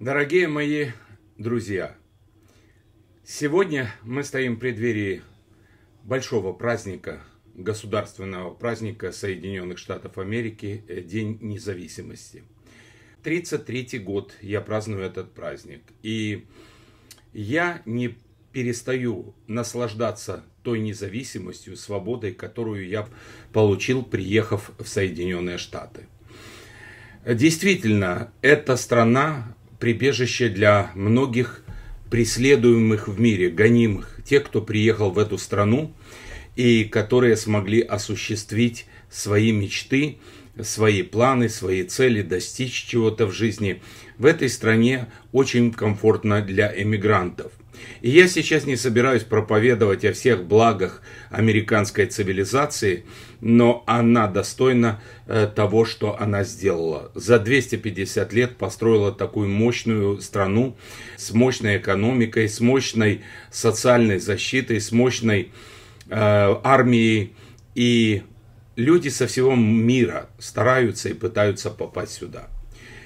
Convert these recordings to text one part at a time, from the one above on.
Дорогие мои друзья, сегодня мы стоим в преддверии большого праздника, государственного праздника Соединенных Штатов Америки, э, День независимости. 33-й год я праздную этот праздник. И я не перестаю наслаждаться той независимостью, свободой, которую я получил, приехав в Соединенные Штаты. Действительно, эта страна прибежище для многих преследуемых в мире, гонимых, тех, кто приехал в эту страну и которые смогли осуществить свои мечты, свои планы, свои цели, достичь чего-то в жизни. В этой стране очень комфортно для эмигрантов. И я сейчас не собираюсь проповедовать о всех благах американской цивилизации, но она достойна э, того, что она сделала. За 250 лет построила такую мощную страну с мощной экономикой, с мощной социальной защитой, с мощной э, армией. И люди со всего мира стараются и пытаются попасть сюда.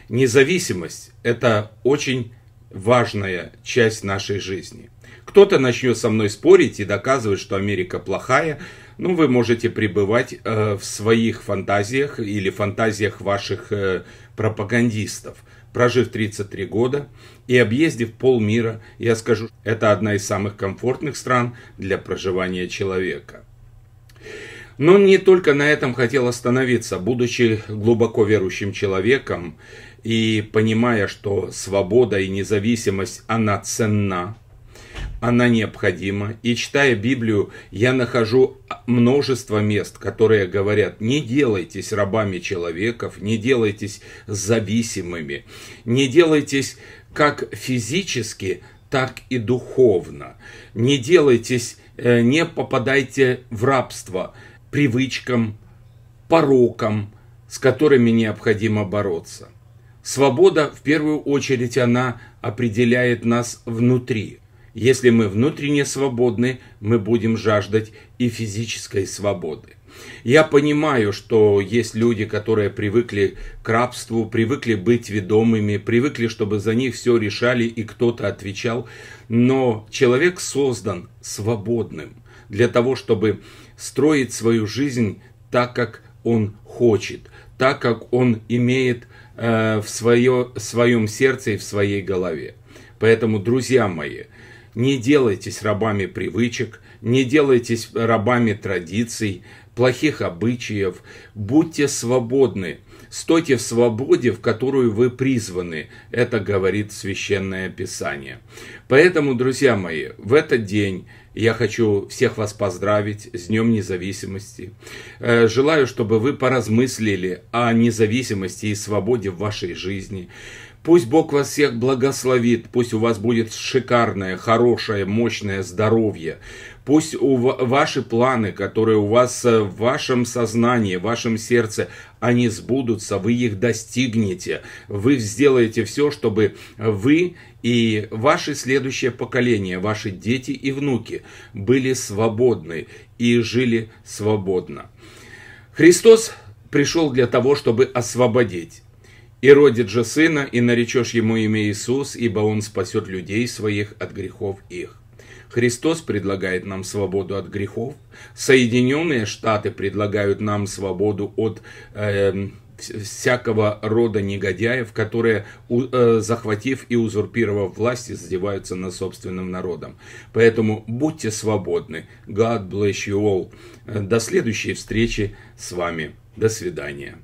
Независимость – это очень важная часть нашей жизни. Кто-то начнет со мной спорить и доказывать, что Америка плохая, ну, вы можете пребывать э, в своих фантазиях или фантазиях ваших э, пропагандистов. Прожив 33 года и объездив полмира, я скажу, это одна из самых комфортных стран для проживания человека. Но не только на этом хотел остановиться. Будучи глубоко верующим человеком, и понимая, что свобода и независимость, она ценна, она необходима. И читая Библию, я нахожу множество мест, которые говорят, не делайтесь рабами человеков, не делайтесь зависимыми, не делайтесь как физически, так и духовно. Не делайтесь, э, не попадайте в рабство привычкам, порокам, с которыми необходимо бороться. Свобода, в первую очередь, она определяет нас внутри. Если мы внутренне свободны, мы будем жаждать и физической свободы. Я понимаю, что есть люди, которые привыкли к рабству, привыкли быть ведомыми, привыкли, чтобы за них все решали и кто-то отвечал. Но человек создан свободным для того, чтобы строить свою жизнь так, как он хочет – так как он имеет э, в свое, своем сердце и в своей голове. Поэтому, друзья мои, не делайтесь рабами привычек, не делайтесь рабами традиций, плохих обычаев, будьте свободны Стойте в свободе, в которую вы призваны. Это говорит Священное Писание. Поэтому, друзья мои, в этот день я хочу всех вас поздравить с Днем Независимости. Э, желаю, чтобы вы поразмыслили о независимости и свободе в вашей жизни. Пусть Бог вас всех благословит, пусть у вас будет шикарное, хорошее, мощное здоровье. Пусть у ваши планы, которые у вас э, в вашем сознании, в вашем сердце, они сбудутся, вы их достигнете. Вы сделаете все, чтобы вы и ваше следующее поколение, ваши дети и внуки были свободны и жили свободно. Христос пришел для того, чтобы освободить. И родит же сына, и наречешь ему имя Иисус, ибо он спасет людей своих от грехов их. Христос предлагает нам свободу от грехов. Соединенные Штаты предлагают нам свободу от э, всякого рода негодяев, которые, э, захватив и узурпировав власть, издеваются над собственным народом. Поэтому будьте свободны. God bless you all. До следующей встречи с вами. До свидания.